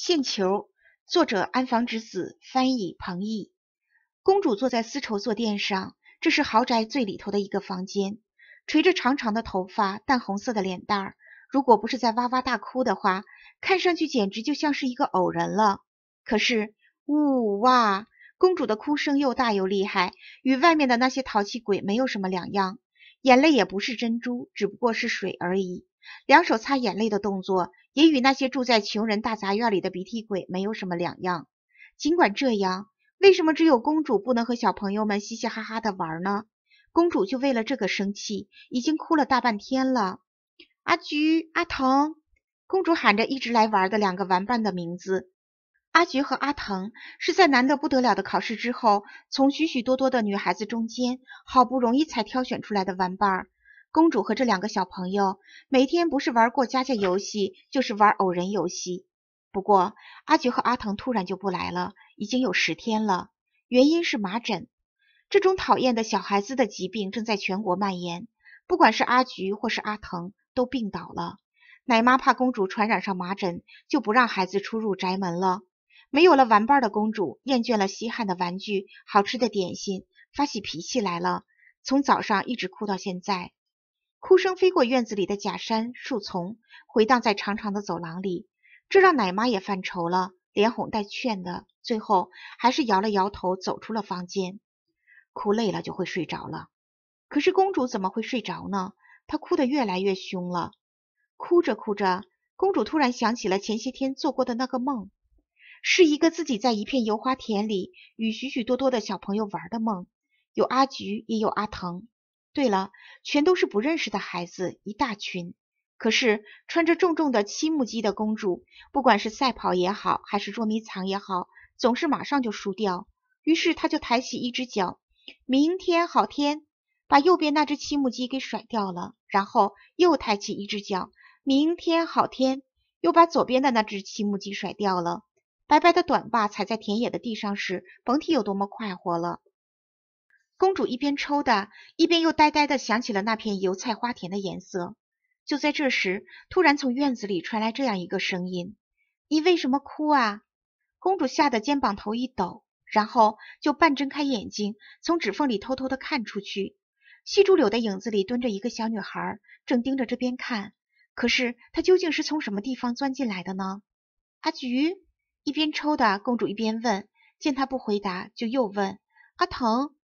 线球，作者安房直子，翻译彭懿。公主坐在丝绸坐垫上，这是豪宅最里头的一个房间。垂着长长的头发，淡红色的脸蛋儿，如果不是在哇哇大哭的话，看上去简直就像是一个偶人了。可是，呜哇！公主的哭声又大又厉害，与外面的那些淘气鬼没有什么两样。眼泪也不是珍珠，只不过是水而已。两手擦眼泪的动作，也与那些住在穷人大杂院里的鼻涕鬼没有什么两样。尽管这样，为什么只有公主不能和小朋友们嘻嘻哈哈地玩呢？公主就为了这个生气，已经哭了大半天了。阿菊、阿藤，公主喊着一直来玩的两个玩伴的名字。阿菊和阿藤是在难得不得了的考试之后，从许许多多的女孩子中间好不容易才挑选出来的玩伴儿。公主和这两个小朋友每天不是玩过家家游戏，就是玩偶人游戏。不过阿菊和阿腾突然就不来了，已经有十天了。原因是麻疹，这种讨厌的小孩子的疾病正在全国蔓延。不管是阿菊或是阿腾，都病倒了。奶妈怕公主传染上麻疹，就不让孩子出入宅门了。没有了玩伴的公主，厌倦了稀罕的玩具、好吃的点心，发起脾气来了，从早上一直哭到现在。哭声飞过院子里的假山、树丛，回荡在长长的走廊里。这让奶妈也犯愁了，连哄带劝的，最后还是摇了摇头，走出了房间。哭累了就会睡着了，可是公主怎么会睡着呢？她哭得越来越凶了。哭着哭着，公主突然想起了前些天做过的那个梦，是一个自己在一片油花田里与许许多多的小朋友玩的梦，有阿菊，也有阿藤，对了，全都是不认识的孩子，一大群。可是穿着重重的漆木屐的公主，不管是赛跑也好，还是捉迷藏也好，总是马上就输掉。于是她就抬起一只脚，明天好天，把右边那只漆木屐给甩掉了。然后又抬起一只脚，明天好天，又把左边的那只漆木屐甩掉了。白白的短发踩在田野的地上时，甭提有多么快活了。公主一边抽的，一边又呆呆的想起了那片油菜花田的颜色。就在这时，突然从院子里传来这样一个声音：“你为什么哭啊？”公主吓得肩膀头一抖，然后就半睁开眼睛，从指缝里偷偷的看出去，细竹柳的影子里蹲着一个小女孩，正盯着这边看。可是她究竟是从什么地方钻进来的呢？阿菊，一边抽的公主一边问，见她不回答，就又问阿腾。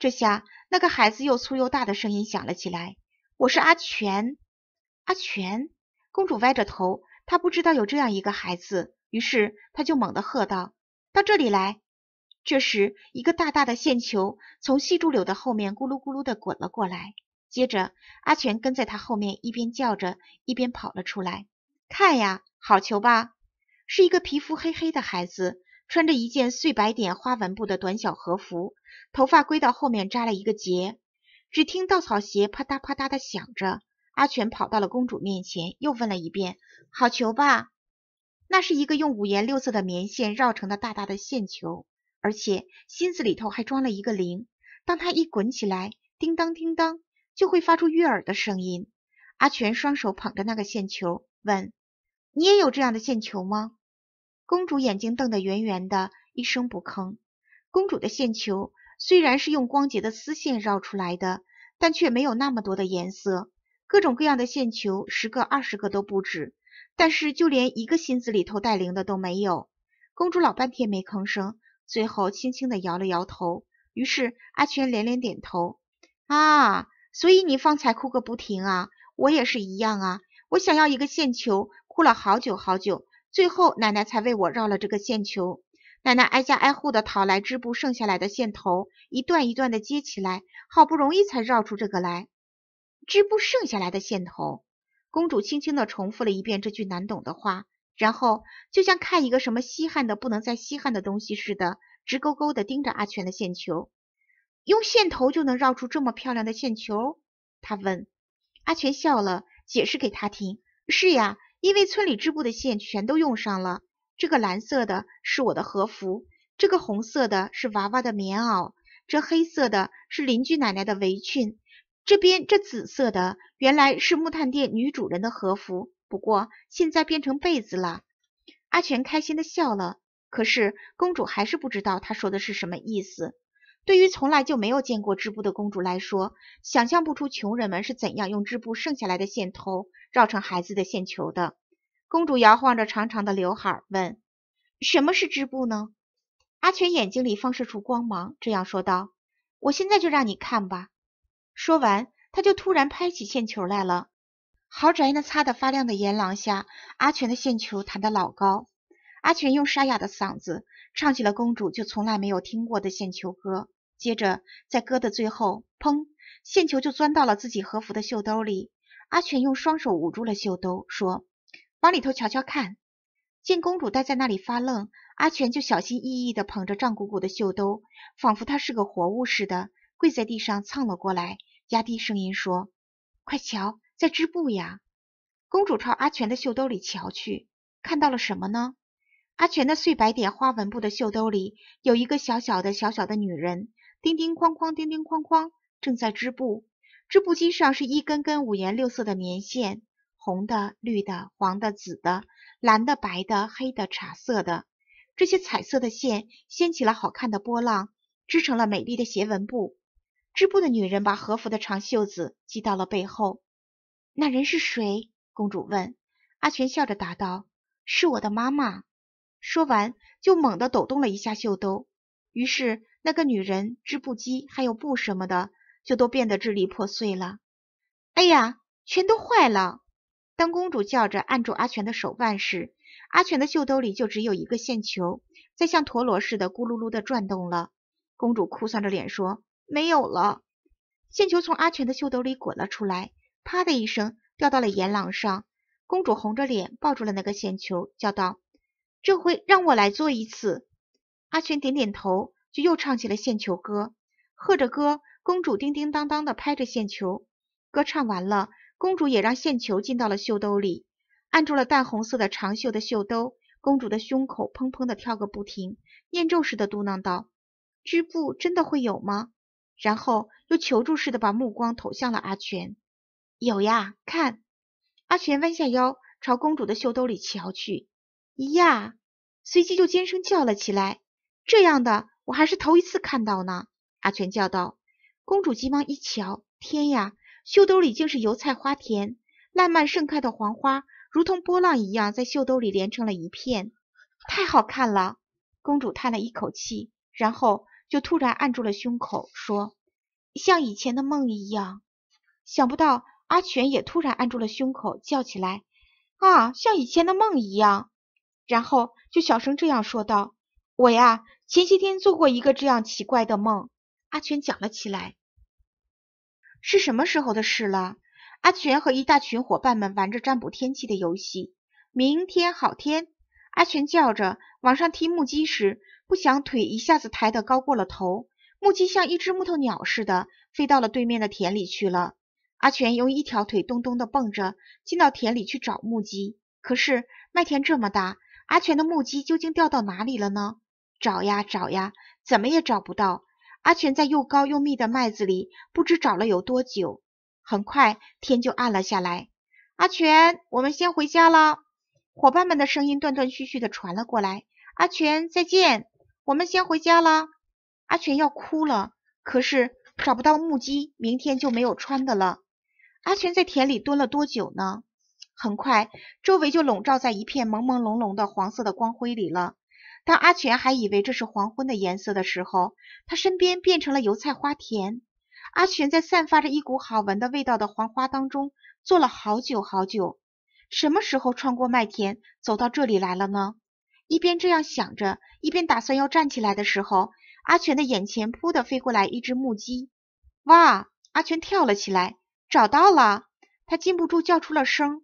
这下，那个孩子又粗又大的声音响了起来：“我是阿全，阿全。”公主歪着头，她不知道有这样一个孩子，于是她就猛地喝道：“到这里来！”这时，一个大大的线球从细柱柳的后面咕噜咕噜的滚了过来，接着阿全跟在他后面，一边叫着，一边跑了出来。看呀，好球吧？是一个皮肤黑黑的孩子。穿着一件碎白点花纹布的短小和服，头发归到后面扎了一个结。只听稻草鞋啪嗒啪嗒的响着，阿全跑到了公主面前，又问了一遍：“好球吧？”那是一个用五颜六色的棉线绕成的大大的线球，而且芯子里头还装了一个铃，当它一滚起来，叮当叮当就会发出悦耳的声音。阿全双手捧着那个线球，问：“你也有这样的线球吗？”公主眼睛瞪得圆圆的，一声不吭。公主的线球虽然是用光洁的丝线绕出来的，但却没有那么多的颜色，各种各样的线球十个二十个都不止。但是就连一个芯子里头带零的都没有。公主老半天没吭声，最后轻轻地摇了摇头。于是阿全连连点头。啊，所以你方才哭个不停啊，我也是一样啊，我想要一个线球，哭了好久好久。最后，奶奶才为我绕了这个线球。奶奶挨家挨户的讨来织布剩下来的线头，一段一段的接起来，好不容易才绕出这个来。织布剩下来的线头，公主轻轻的重复了一遍这句难懂的话，然后就像看一个什么稀罕的不能再稀罕的东西似的，直勾勾的盯着阿全的线球。用线头就能绕出这么漂亮的线球？她问。阿全笑了，解释给她听：“是呀。”因为村里织布的线全都用上了，这个蓝色的是我的和服，这个红色的是娃娃的棉袄，这黑色的是邻居奶奶的围裙，这边这紫色的原来是木炭店女主人的和服，不过现在变成被子了。阿全开心的笑了，可是公主还是不知道她说的是什么意思。对于从来就没有见过织布的公主来说，想象不出穷人们是怎样用织布剩下来的线头绕成孩子的线球的。公主摇晃着长长的刘海，问：“什么是织布呢？”阿全眼睛里放射出光芒，这样说道：“我现在就让你看吧。”说完，他就突然拍起线球来了。豪宅那擦得发亮的檐廊下，阿全的线球弹得老高。阿全用沙哑的嗓子唱起了公主就从来没有听过的线球歌，接着在歌的最后，砰，线球就钻到了自己和服的袖兜里。阿全用双手捂住了袖兜，说：“往里头瞧瞧，看。”见公主呆在那里发愣，阿全就小心翼翼地捧着胀鼓鼓的袖兜，仿佛她是个活物似的，跪在地上蹭了过来，压低声音说：“快瞧，在织布呀！”公主朝阿全的袖兜里瞧去，看到了什么呢？阿全的碎白点花纹布的袖兜里有一个小小的、小小的女人，叮叮哐哐，叮叮哐哐，正在织布。织布机上是一根根五颜六色的棉线，红的、绿的、黄的、紫的、蓝的、白的、黑的、茶色的。这些彩色的线掀起了好看的波浪，织成了美丽的斜纹布。织布的女人把和服的长袖子系到了背后。那人是谁？公主问。阿全笑着答道：“是我的妈妈。”说完，就猛地抖动了一下袖兜，于是那个女人织布机还有布什么的，就都变得支离破碎了。哎呀，全都坏了！当公主叫着按住阿全的手腕时，阿全的袖兜里就只有一个线球，在像陀螺似的咕噜噜的转动了。公主哭丧着脸说：“没有了。”线球从阿全的袖兜里滚了出来，啪的一声掉到了岩廊上。公主红着脸抱住了那个线球，叫道。这回让我来做一次。阿全点点头，就又唱起了线球歌。和着歌，公主叮叮当当的拍着线球。歌唱完了，公主也让线球进到了袖兜里，按住了淡红色的长袖的袖兜。公主的胸口砰砰的跳个不停，念咒似的嘟囔道：“织布真的会有吗？”然后又求助似的把目光投向了阿全。“有呀，看。”阿全弯下腰，朝公主的袖兜里瞧去。呀！随即就尖声叫了起来。这样的我还是头一次看到呢。阿全叫道。公主急忙一瞧，天呀！袖兜里竟是油菜花田，烂漫盛开的黄花，如同波浪一样在袖兜里连成了一片。太好看了！公主叹了一口气，然后就突然按住了胸口，说：“像以前的梦一样。”想不到阿全也突然按住了胸口，叫起来：“啊，像以前的梦一样。”然后就小声这样说道：“我呀，前些天做过一个这样奇怪的梦。”阿全讲了起来：“是什么时候的事了？”阿全和一大群伙伴们玩着占卜天气的游戏。明天好天，阿全叫着往上踢木屐时，不想腿一下子抬得高过了头，木屐像一只木头鸟似的飞到了对面的田里去了。阿全用一条腿咚咚的蹦着进到田里去找木屐，可是麦田这么大。阿全的木屐究竟掉到哪里了呢？找呀找呀，怎么也找不到。阿全在又高又密的麦子里，不知找了有多久。很快天就暗了下来。阿全，我们先回家了。伙伴们的声音断断续续的传了过来：“阿全，再见，我们先回家了。”阿全要哭了，可是找不到木屐，明天就没有穿的了。阿全在田里蹲了多久呢？很快，周围就笼罩在一片朦朦胧胧的黄色的光辉里了。当阿全还以为这是黄昏的颜色的时候，他身边变成了油菜花田。阿全在散发着一股好闻的味道的黄花当中坐了好久好久。什么时候穿过麦田走到这里来了呢？一边这样想着，一边打算要站起来的时候，阿全的眼前扑的飞过来一只母鸡。哇！阿全跳了起来，找到了，他禁不住叫出了声。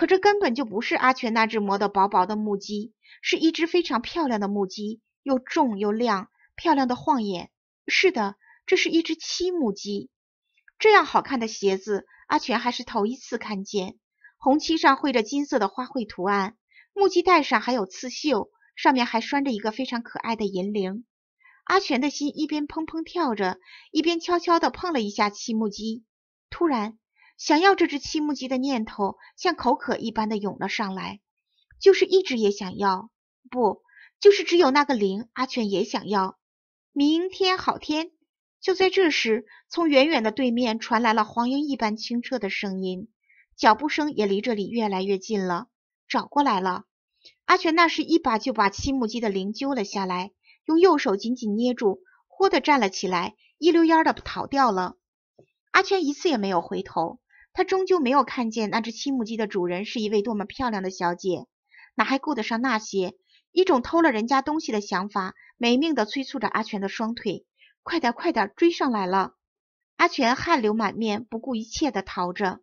可这根本就不是阿全那只磨得薄薄的木屐，是一只非常漂亮的木屐，又重又亮，漂亮的晃眼。是的，这是一只漆木屐。这样好看的鞋子，阿全还是头一次看见。红漆上绘着金色的花卉图案，木屐带上还有刺绣，上面还拴着一个非常可爱的银铃。阿全的心一边砰砰跳着，一边悄悄地碰了一下漆木屐。突然，想要这只漆木鸡的念头，像口渴一般的涌了上来，就是一直也想要，不就是只有那个铃，阿全也想要。明天好天，就在这时，从远远的对面传来了黄莺一般清澈的声音，脚步声也离这里越来越近了，找过来了。阿全那时一把就把漆木鸡的铃揪了下来，用右手紧紧捏住，忽的站了起来，一溜烟的逃掉了。阿全一次也没有回头。他终究没有看见那只青木鸡的主人是一位多么漂亮的小姐，哪还顾得上那些？一种偷了人家东西的想法，没命的催促着阿全的双腿，快点，快点，追上来了！阿全汗流满面，不顾一切的逃着。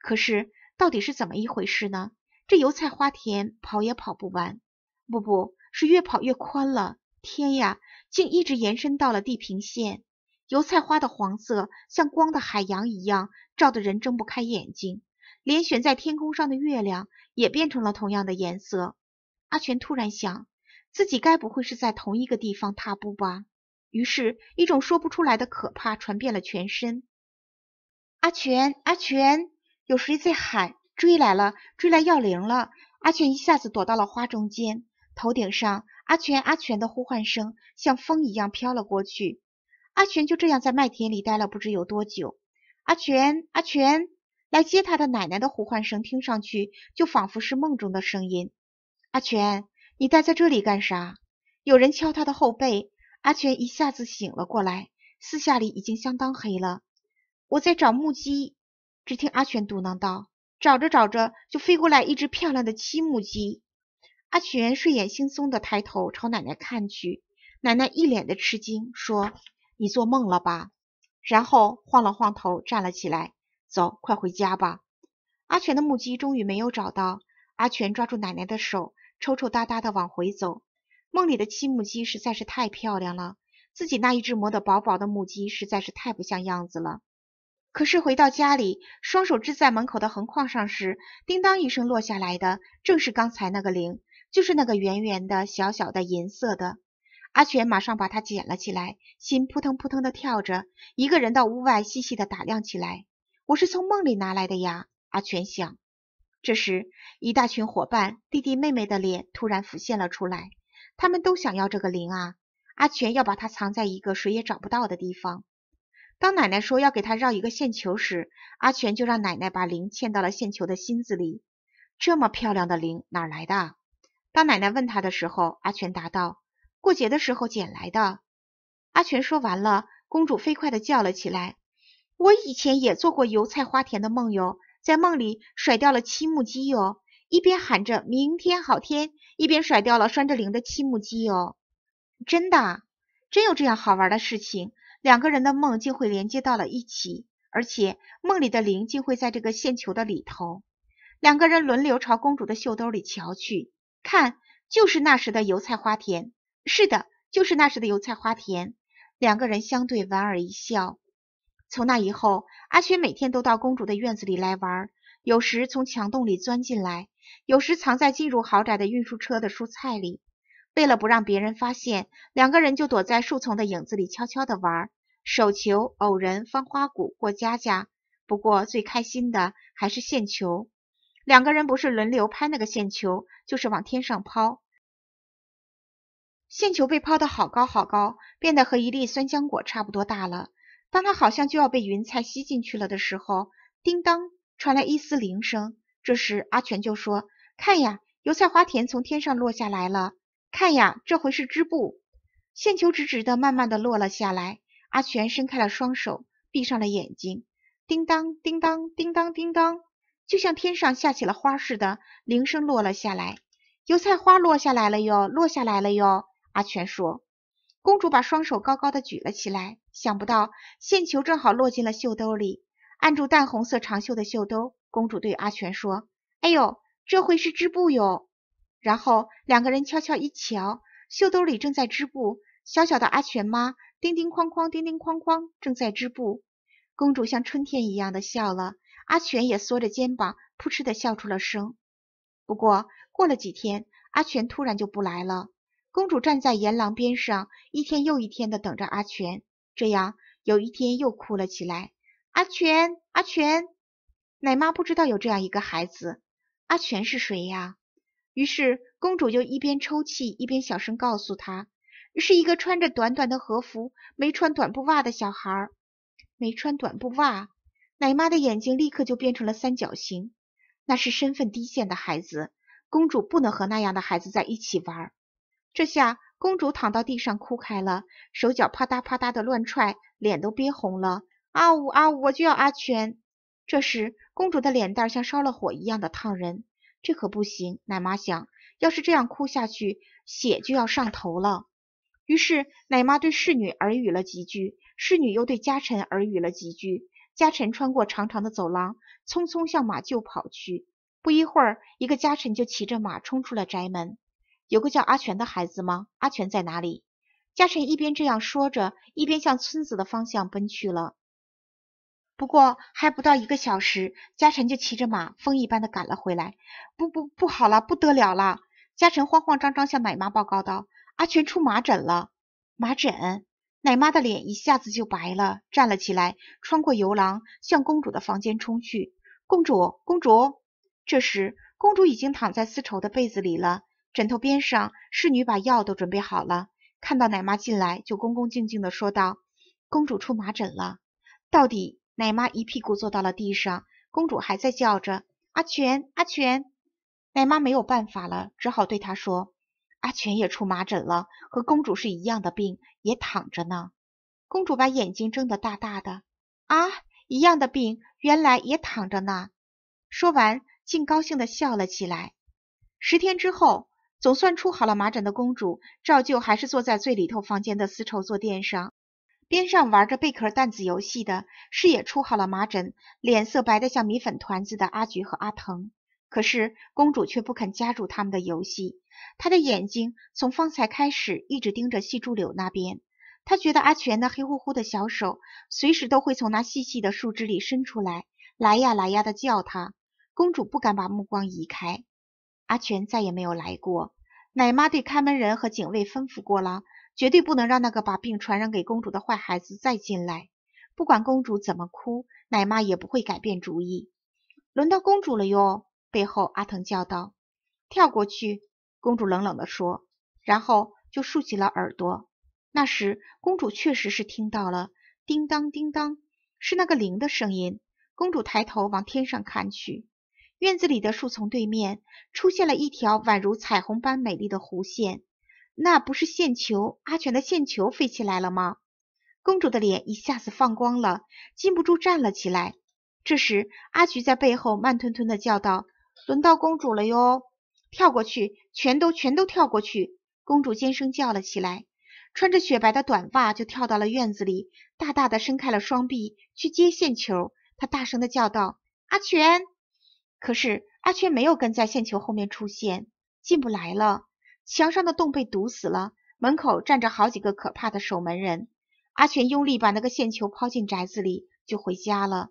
可是，到底是怎么一回事呢？这油菜花田跑也跑不完，不，不是越跑越宽了。天呀，竟一直延伸到了地平线！油菜花的黄色像光的海洋一样，照得人睁不开眼睛，连悬在天空上的月亮也变成了同样的颜色。阿全突然想，自己该不会是在同一个地方踏步吧？于是，一种说不出来的可怕传遍了全身。阿全，阿全，有谁在喊？追来了，追来要灵了！阿全一下子躲到了花中间，头顶上，阿全，阿全的呼唤声像风一样飘了过去。阿全就这样在麦田里待了不知有多久。阿全，阿全，来接他的奶奶的呼唤声，听上去就仿佛是梦中的声音。阿全，你待在这里干啥？有人敲他的后背，阿全一下子醒了过来。四下里已经相当黑了。我在找木鸡。只听阿全嘟囔道：“找着找着，就飞过来一只漂亮的七木鸡。”阿全睡眼惺忪地抬头朝奶奶看去，奶奶一脸的吃惊，说。你做梦了吧？然后晃了晃头，站了起来，走，快回家吧。阿全的母鸡终于没有找到，阿全抓住奶奶的手，抽抽搭搭的往回走。梦里的七母鸡实在是太漂亮了，自己那一只磨得薄薄的母鸡实在是太不像样子了。可是回到家里，双手支在门口的横框上时，叮当一声落下来的，正是刚才那个铃，就是那个圆圆的、小小的、银色的。阿全马上把它捡了起来，心扑腾扑腾的跳着，一个人到屋外细细的打量起来。我是从梦里拿来的呀，阿全想。这时，一大群伙伴、弟弟妹妹的脸突然浮现了出来，他们都想要这个铃啊！阿全要把它藏在一个谁也找不到的地方。当奶奶说要给他绕一个线球时，阿全就让奶奶把铃嵌到了线球的心子里。这么漂亮的铃哪来的？当奶奶问他的时候，阿全答道。过节的时候捡来的，阿全说完了，公主飞快的叫了起来。我以前也做过油菜花田的梦哟，在梦里甩掉了七木屐哟，一边喊着明天好天，一边甩掉了拴着铃的七木屐哟。真的，真有这样好玩的事情，两个人的梦竟会连接到了一起，而且梦里的铃竟会在这个线球的里头。两个人轮流朝公主的袖兜里瞧去，看，就是那时的油菜花田。是的，就是那时的油菜花田。两个人相对莞尔一笑。从那以后，阿雪每天都到公主的院子里来玩，有时从墙洞里钻进来，有时藏在进入豪宅的运输车的蔬菜里。为了不让别人发现，两个人就躲在树丛的影子里悄悄的玩手球、偶人、方花鼓、过家家。不过最开心的还是线球，两个人不是轮流拍那个线球，就是往天上抛。线球被抛得好高好高，变得和一粒酸浆果差不多大了。当它好像就要被云彩吸进去了的时候，叮当传来一丝铃声。这时阿全就说：“看呀，油菜花田从天上落下来了。看呀，这回是织布线球，直直的，慢慢的落了下来。阿全伸开了双手，闭上了眼睛。叮当，叮当，叮当，叮当，就像天上下起了花似的，铃声落了下来。油菜花落下来了哟，落下来了哟。”阿全说：“公主把双手高高的举了起来，想不到线球正好落进了袖兜里。按住淡红色长袖的袖兜，公主对阿全说：‘哎呦，这回是织布哟。’然后两个人悄悄一瞧，袖兜里正在织布。小小的阿全妈叮叮哐哐，叮叮哐哐，正在织布。公主像春天一样的笑了，阿全也缩着肩膀，噗嗤的笑出了声。不过过了几天，阿全突然就不来了。”公主站在岩廊边上，一天又一天的等着阿全。这样，有一天又哭了起来：“阿全，阿全！”奶妈不知道有这样一个孩子，阿全是谁呀？于是，公主就一边抽泣，一边小声告诉他：“是一个穿着短短的和服、没穿短布袜的小孩儿，没穿短布袜。”奶妈的眼睛立刻就变成了三角形。那是身份低贱的孩子，公主不能和那样的孩子在一起玩。这下，公主躺到地上哭开了，手脚啪嗒啪嗒的乱踹，脸都憋红了。啊呜啊呜，我就要阿全！这时，公主的脸蛋像烧了火一样的烫人，这可不行，奶妈想，要是这样哭下去，血就要上头了。于是，奶妈对侍女耳语了几句，侍女又对家臣耳语了几句，家臣穿过长长的走廊，匆匆向马厩跑去。不一会儿，一个家臣就骑着马冲出了宅门。有个叫阿全的孩子吗？阿全在哪里？嘉臣一边这样说着，一边向村子的方向奔去了。不过还不到一个小时，嘉臣就骑着马，风一般的赶了回来。不不不好了，不得了了！嘉臣慌慌张张向奶妈报告道：“阿全出麻疹了！”麻疹！奶妈的脸一下子就白了，站了起来，穿过游廊，向公主的房间冲去。公主，公主！这时，公主已经躺在丝绸的被子里了。枕头边上，侍女把药都准备好了。看到奶妈进来，就恭恭敬敬地说道：“公主出麻疹了。”到底奶妈一屁股坐到了地上，公主还在叫着：“阿全，阿全！”奶妈没有办法了，只好对她说：“阿全也出麻疹了，和公主是一样的病，也躺着呢。”公主把眼睛睁得大大的：“啊，一样的病，原来也躺着呢。”说完，竟高兴地笑了起来。十天之后。总算出好了麻疹的公主，照旧还是坐在最里头房间的丝绸坐垫上，边上玩着贝壳弹子游戏的，是也出好了麻疹，脸色白得像米粉团子的阿菊和阿腾。可是公主却不肯加入他们的游戏，她的眼睛从方才开始一直盯着细柱柳那边，她觉得阿全那黑乎乎的小手随时都会从那细细的树枝里伸出来，来呀来呀的叫她。公主不敢把目光移开，阿全再也没有来过。奶妈对看门人和警卫吩咐过了，绝对不能让那个把病传染给公主的坏孩子再进来。不管公主怎么哭，奶妈也不会改变主意。轮到公主了哟！背后阿藤叫道：“跳过去！”公主冷冷地说，然后就竖起了耳朵。那时公主确实是听到了“叮当叮当”，是那个铃的声音。公主抬头往天上看去。院子里的树丛对面出现了一条宛如彩虹般美丽的弧线，那不是线球？阿全的线球飞起来了吗？公主的脸一下子放光了，禁不住站了起来。这时，阿菊在背后慢吞吞地叫道：“轮到公主了哟，跳过去，全都，全都跳过去！”公主尖声叫了起来，穿着雪白的短袜就跳到了院子里，大大的伸开了双臂去接线球。她大声地叫道：“阿全！”可是阿全没有跟在线球后面出现，进不来了。墙上的洞被堵死了，门口站着好几个可怕的守门人。阿全用力把那个线球抛进宅子里，就回家了。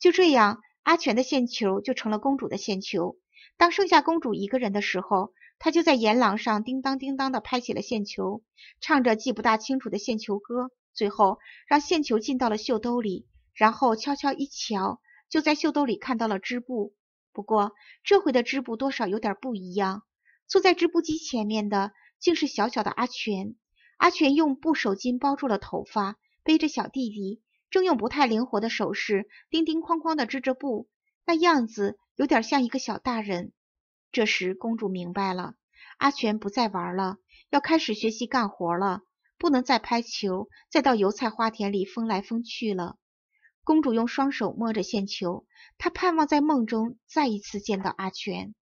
就这样，阿全的线球就成了公主的线球。当剩下公主一个人的时候，她就在檐廊上叮当叮当地拍起了线球，唱着记不大清楚的线球歌。最后让线球进到了袖兜里，然后悄悄一瞧，就在袖兜里看到了织布。不过，这回的织布多少有点不一样。坐在织布机前面的，竟是小小的阿全。阿全用布手巾包住了头发，背着小弟弟，正用不太灵活的手势，叮叮哐哐地织着布，那样子有点像一个小大人。这时，公主明白了，阿全不再玩了，要开始学习干活了，不能再拍球，再到油菜花田里疯来疯去了。公主用双手摸着线球，她盼望在梦中再一次见到阿全。